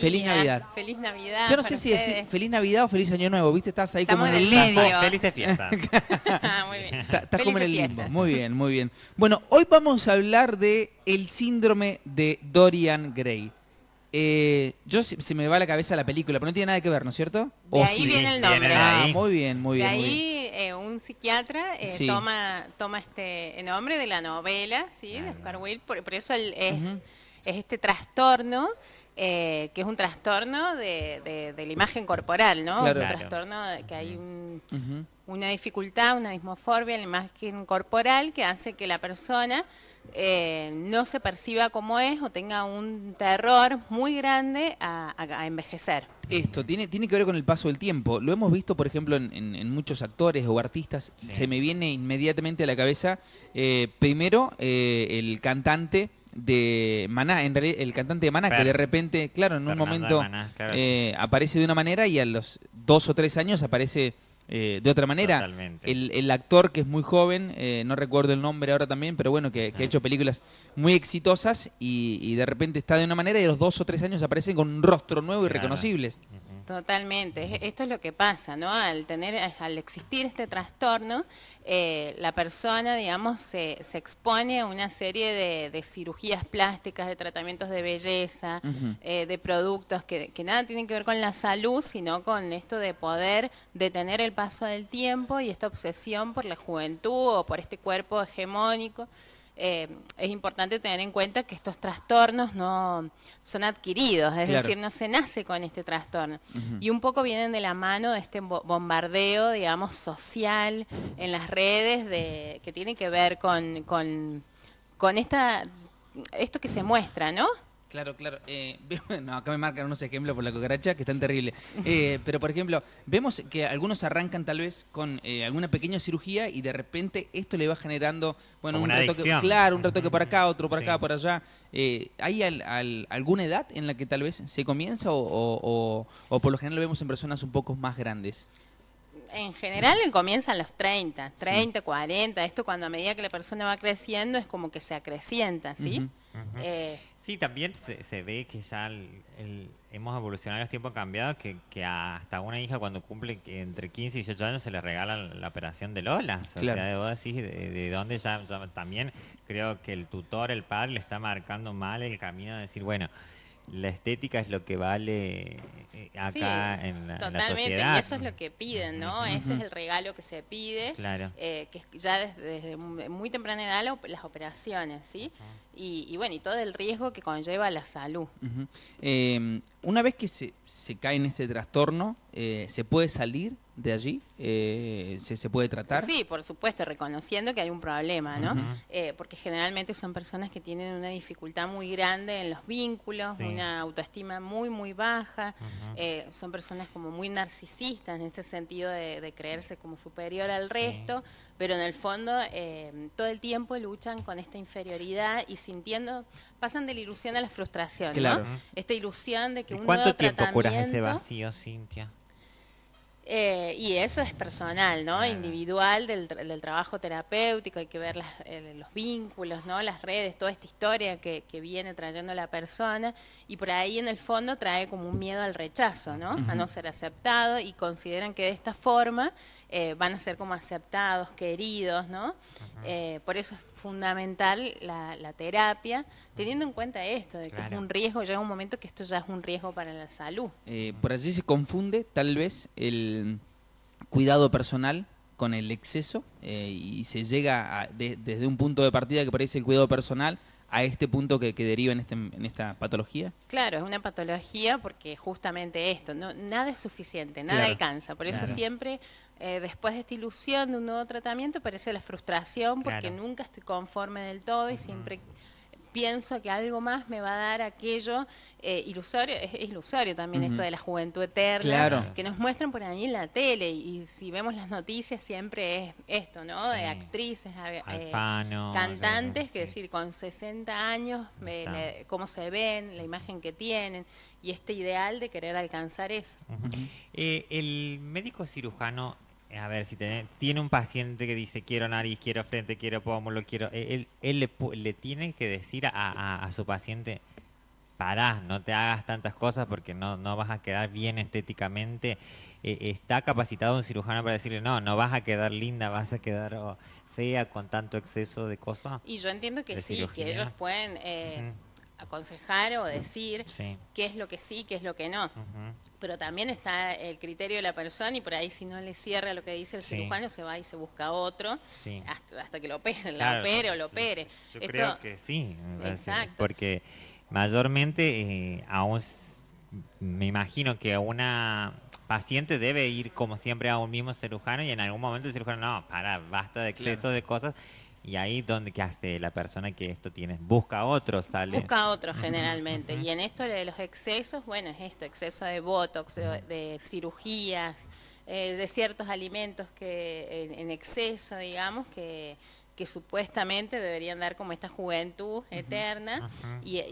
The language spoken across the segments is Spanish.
Feliz, Navidad. Feliz Navidad. Yo no sé si decir feliz Navidad o feliz Año Nuevo, ¿viste? Estás ahí como en el limbo. Feliz de fiesta. Ah, muy bien. Estás como en el limbo. Muy bien, muy bien. Bueno, hoy vamos a hablar de el síndrome de Dorian Gray. Eh, yo se me va la cabeza la película, pero no tiene nada que ver, ¿no es cierto? De ahí viene el nombre. Ah, muy bien, muy bien. De ahí eh, un psiquiatra eh, toma, toma este nombre de la novela, ¿sí? De Oscar Wilde, por, eso es, es este trastorno eh, que es un trastorno de, la imagen corporal, ¿no? Un trastorno que hay una dificultad, una dismorfobia en la imagen corporal que hace que la persona eh, no se perciba como es o tenga un terror muy grande a, envejecer. Esto tiene, que ver con el paso del tiempo. Lo hemos visto, por ejemplo, en, muchos actores o artistas. Se me viene inmediatamente a la cabeza, eh, primero, el cantante de Maná, en realidad el cantante de Maná, que de repente, claro, en un momento eh, aparece de una manera y a los dos o tres años aparece eh, de otra manera. El, el, actor que es muy joven, eh, no recuerdo el nombre ahora también, pero bueno, que, ha hecho películas muy exitosas y, de repente está de una manera y a los dos o tres años aparecen con un rostro nuevo y reconocibles. Totalmente, esto es lo que pasa, ¿no? Al tener, al existir este trastorno, eh, la persona, digamos, se, se, expone a una serie de, cirugías plásticas, de tratamientos de belleza, eh, de productos que, que, nada tienen que ver con la salud, sino con esto de poder detener el paso del tiempo y esta obsesión por la juventud o por este cuerpo hegemónico. Eh, es importante tener en cuenta que estos trastornos no son adquiridos, es decir, no se nace con este trastorno. Y un poco vienen de la mano de este bombardeo, digamos, social en las redes que tiene que ver con, con, con esta, esto que se muestra, ¿no? Claro, claro. Eh, acá me marcan unos ejemplos por la cucaracha que están terribles. Eh, pero, por ejemplo, vemos que algunos arrancan tal vez con eh, alguna pequeña cirugía y de repente esto le va generando, bueno, un retoque, claro, un retoque para acá, otro para acá, por allá. ¿Hay alguna edad en la que tal vez se comienza o, por lo general lo vemos en personas un poco más grandes? en general comienzan los 30, 30, 40. Esto cuando a medida que la persona va creciendo es como que se acrecienta, ¿sí? Sí, también se, ve que ya el, hemos evolucionado, los tiempos han cambiado, que, hasta una hija cuando cumple entre 15 y 18 años se le regala la operación de Lola, la O sea, vos decís de, de dónde ya, ya, también creo que el tutor, el padre, le está marcando mal el camino de decir, bueno, la estética es lo que vale eh, eh, acá en, la, totalmente, Y eso es lo que piden, ¿no? Ese es el regalo que se pide. Claro. Eh, que ya desde, muy temprana edad las operaciones, ¿sí? y, bueno, y todo el riesgo que conlleva la salud. una vez que se, se cae en este trastorno, eh, ¿se puede salir de allí? Eh, ¿se, puede tratar? Sí, por supuesto, reconociendo que hay un problema, ¿no? Eh, porque generalmente son personas que tienen una dificultad muy grande en los vínculos, una autoestima muy, muy baja, eh, son personas como muy narcisistas en este sentido de, creerse como superior al sí. resto, pero en el fondo eh, todo el tiempo luchan con esta inferioridad y sintiendo, pasan de la ilusión a la frustración, ¿no? Esta ilusión de que un ¿Cuánto tiempo curas ese vacío, Cintia? Eh, y eso es personal, ¿no? Individual del, trabajo terapéutico, hay que ver eh, los vínculos, ¿no? Las redes, toda esta historia que, viene trayendo la persona y por ahí en el fondo trae como un miedo al rechazo, ¿no? A no ser aceptado y consideran que de esta forma eh, van a ser como aceptados, queridos, ¿no? Eh, por eso es fundamental la, terapia, teniendo en cuenta esto, de que es un riesgo, llega un momento que esto ya es un riesgo para la salud. Eh, por allí se confunde tal vez el cuidado personal con el exceso y se llega desde un punto de partida que parece el cuidado personal a este punto que, deriva este, en, esta patología? Claro, es una patología porque justamente esto, no, nada es suficiente, nada alcanza. Por eso siempre, eh, después de esta ilusión de un nuevo tratamiento, aparece la frustración porque nunca estoy conforme del todo y siempre pienso que algo más me va a dar aquello eh, ilusorio, es, ilusorio también esto de la juventud eterna, que nos muestran por ahí en la tele y, si vemos las noticias siempre es esto, ¿no? De actrices, eh, cantantes, que decir, con 60 años, cómo se ven, la imagen que tienen y este ideal de querer alcanzar eso. Eh, el médico cirujano a ver, si tiene, un paciente que dice quiero nariz, quiero frente, quiero pómulo, quiero... E-, él, él le, le, tiene que decir a, su paciente, pará, no te hagas tantas cosas porque no, no vas a quedar bien estéticamente. E-, está capacitado un cirujano para decirle, no, no vas a quedar linda, vas a quedar... Oh, fea con tanto exceso de cosas. Y yo entiendo que sí, que ellos pueden eh, aconsejar o decir qué es lo que sí, qué es lo que no. Pero también está el criterio de la persona y por ahí si no le cierra lo que dice el cirujano se va y se busca otro hasta, que lo opere, opere o lo opere. Yo creo que sí, porque mayormente eh, aún me imagino que una paciente debe ir como siempre a un mismo cirujano y en algún momento el cirujano, no, para, basta de exceso de cosas y ahí donde qué hace la persona que esto tiene, busca otro, otros, sale. Busca otro, generalmente. y en esto de los excesos, bueno, es esto, exceso de botox, de, cirugías, eh, de ciertos alimentos que en exceso, digamos, que que supuestamente deberían dar como esta juventud eterna y,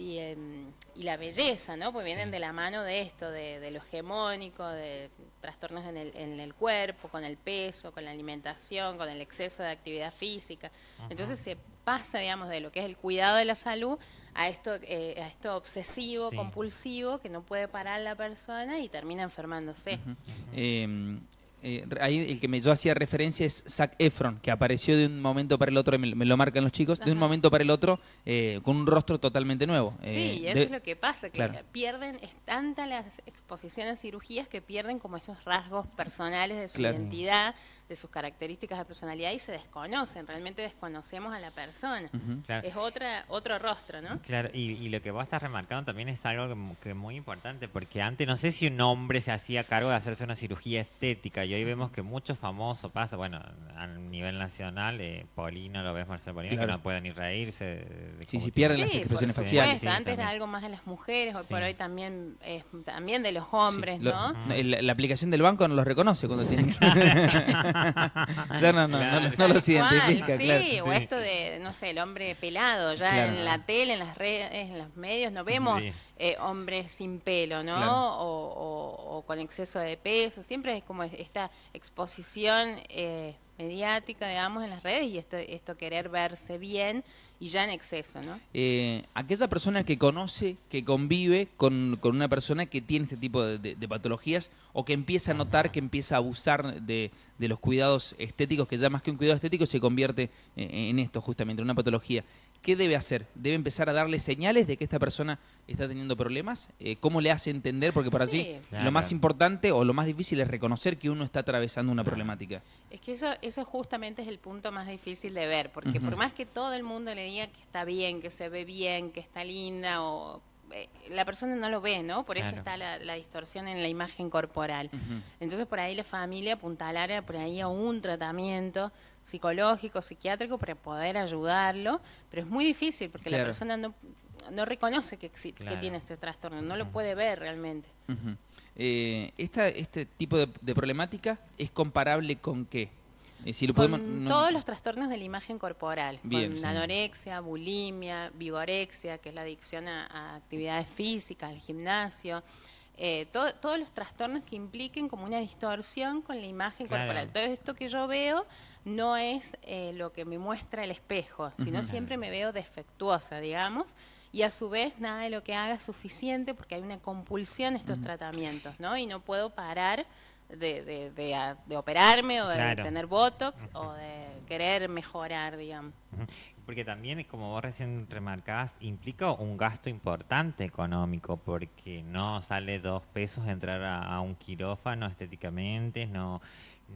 la belleza, ¿no? Pues vienen de la mano de esto, de, lo hegemónico, de trastornos en el, cuerpo, con el peso, con la alimentación, con el exceso de actividad física. Entonces se pasa, digamos, de lo que es el cuidado de la salud a esto, eh, a esto obsesivo, compulsivo, que no puede parar la persona y termina enfermándose. Em, eh, ahí el que me, yo hacía referencia es Zac Efron, que apareció de un momento para el otro, me, lo marcan los chicos, de un momento para el otro eh, con un rostro totalmente nuevo. Eh, sí, eso es lo que pasa, que pierden, es tanta las exposiciones a cirugías que pierden como esos rasgos personales de su identidad de sus características de personalidad y se desconocen, realmente desconocemos a la persona. Es otra, otro rostro, ¿no? Claro, y, y, lo que vos estás remarcando también es algo que, es muy importante, porque antes no sé si un hombre se hacía cargo de hacerse una cirugía estética, y hoy vemos que muchos famosos pasa, bueno, a nivel nacional, eh, Polino, lo ves, Marcelo Polino, que no pueden ni reírse. De sí, si pierden las expresiones faciales. antes era algo más de las mujeres, hoy por hoy también, es también de los hombres, ¿no? La, la aplicación del banco no los reconoce cuando tienen que... ya no, no, no, identifica, sí, o esto de, no sé, el hombre pelado, ya en la tele, en las redes, en los medios, Nos vemos eh, hombres sin pelo, ¿no? O, con exceso de peso. Siempre es como esta exposición eh, mediática, digamos, en las redes y esto, esto querer verse bien y ya en exceso, ¿no? Eh, aquella persona que conoce, que convive con, una persona que tiene este tipo de, patologías o que empieza a notar, que empieza a abusar de, de, los cuidados estéticos, que ya más que un cuidado estético se convierte eh, en esto justamente, en una patología. ¿qué debe hacer? ¿Debe empezar a darle señales de que esta persona está teniendo problemas? Eh, ¿Cómo le hace entender? Porque por allí lo más importante o lo más difícil es reconocer que uno está atravesando una problemática. Es que eso, justamente es el punto más difícil de ver, porque por más que todo el mundo le diga que está bien, que se ve bien, que está linda, o eh, la persona no lo ve, ¿no? Por eso está la, distorsión en la imagen corporal. Entonces por ahí la familia al área, por ahí a un tratamiento psicológico, psiquiátrico para poder ayudarlo, pero es muy difícil porque la persona no, reconoce que, existe, que tiene este trastorno, no lo puede ver realmente. Eh, ¿Este tipo de problemática es comparable con qué? todos los trastornos de la imagen corporal, con anorexia, bulimia, vigorexia, que es la adicción a, actividades físicas, al gimnasio, eh, todos los trastornos que impliquen como una distorsión con la imagen corporal. Todo esto que yo veo no es eh, lo que me muestra el espejo, sino siempre me veo defectuosa, digamos y a su vez nada de lo que haga es suficiente porque hay una compulsión estos tratamientos, ¿no? Y no puedo parar de, de, ah, de, operarme o de tener botox o de querer mejorar, digamos. Porque también, como vos recién remarcabas, implica un gasto importante económico, porque no sale dos pesos entrar a un quirófano estéticamente, no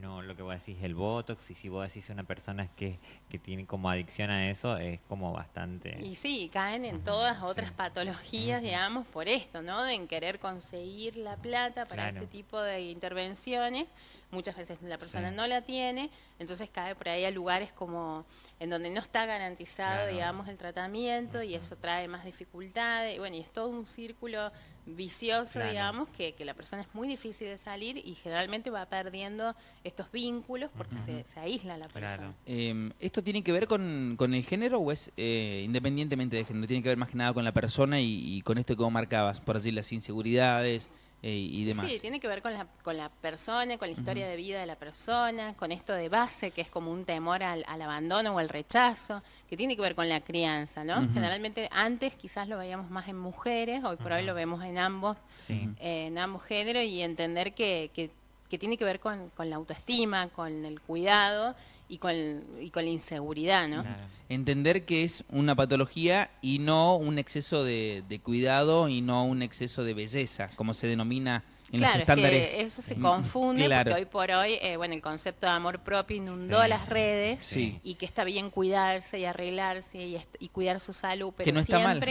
no, lo que vos decís, el Botox, y si vos decís una persona que, tiene como adicción a eso, es como bastante... Y sí, caen en todas otras patologías, digamos, por esto, ¿no? De en querer conseguir la plata para este tipo de intervenciones, muchas veces la persona no la tiene, entonces cae por ahí a lugares como en donde no está garantizado, digamos, el tratamiento y eso trae más dificultades. Y bueno, y es todo un círculo vicioso, digamos, que, que, la persona es muy difícil de salir y generalmente va perdiendo estos vínculos porque se, aísla la persona. Em, ¿Esto tiene que ver con, el género o es eh, independientemente de género? Tiene que ver más que nada con la persona y, con esto que vos marcabas, por decir las inseguridades, eh, sí, tiene que ver con la, con la persona, con la historia de vida de la persona, con esto de base que es como un temor al, al abandono o al rechazo, que tiene que ver con la crianza, ¿no? Generalmente antes quizás lo veíamos más en mujeres, hoy por hoy lo vemos en ambos, eh, en ambos géneros y entender que, que, que tiene que ver con, con, la autoestima, con el cuidado y con, y con la inseguridad, ¿no? Entender que es una patología y no un exceso de, cuidado y no un exceso de belleza, como se denomina en los estándares. Claro, eso se mm, confunde porque hoy por hoy, eh, bueno, el concepto de amor propio inundó las redes y que está bien cuidarse y arreglarse y, cuidar su salud, pero que no está mal.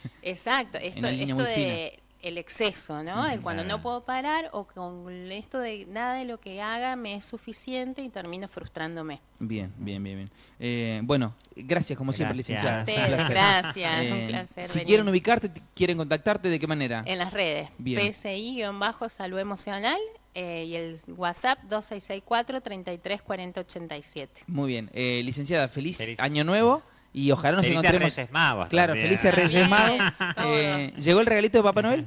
exacto, esto, esto de el exceso, ¿no? cuando no puedo parar o con esto de nada de lo que haga me es suficiente y termino frustrándome. Bien, bien, bien, bien. Eh, bueno, gracias como siempre, licenciada. Gracias, un eh, placer. Si quieren ubicarte, quieren contactarte, ¿de qué manera? En las redes. Bien. PSI-salud emocional eh, y el WhatsApp 2664-334087. Muy bien. licenciada, feliz, año nuevo. Y ojalá nos felices encontremos. Reyes Claro, felices Reyes Magos. Eh, ¿Llegó el regalito de Papá Noel?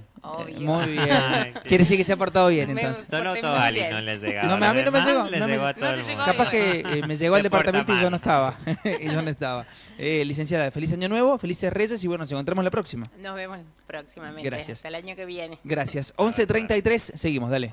Muy bien. Quiere decir que se ha portado bien, entonces. Solo Tobali no les llegaba. No, a mí no me llegó. No llegó a el Capaz que eh, me llegó al departamento y yo no estaba. y yo no estaba. Eh, licenciada, feliz año nuevo, felices Reyes y bueno, nos encontramos la próxima. Nos vemos próximamente. Gracias. Hasta el año que viene. Gracias. 11.33, seguimos, dale.